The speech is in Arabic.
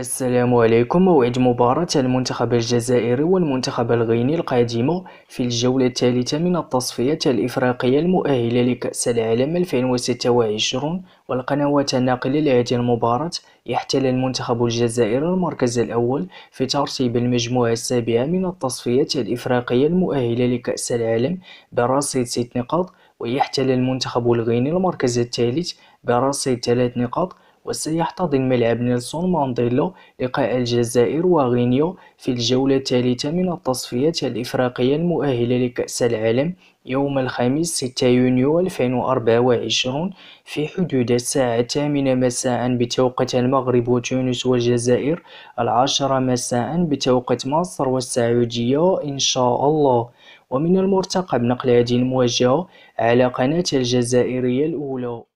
السلام عليكم موعد مباراة المنتخب الجزائري والمنتخب الغيني القادمة في الجولة الثالثة من التصفية الإفريقية المؤهلة لكأس العالم 2026 والقنوات الناقلة لهذه المباراة يحتل المنتخب الجزائري المركز الأول في ترتيب المجموعة السابعة من التصفية الإفريقية المؤهلة لكأس العالم برصيد ست نقاط ويحتل المنتخب الغيني المركز الثالث برصيد ثلاث نقاط وسيحتضن ملعب نيلسون مانديلا لقاء الجزائر وغينيا في الجولة الثالثة من التصفيات الإفريقية المؤهلة لكأس العالم يوم الخميس 6 يونيو 2024 في حدود الساعة الثامنة مساء بتوقيت المغرب وتونس والجزائر العاشرة مساء بتوقيت مصر والسعودية إن شاء الله ومن المرتقب نقل هذه المواجهة على قناة الجزائرية الأولى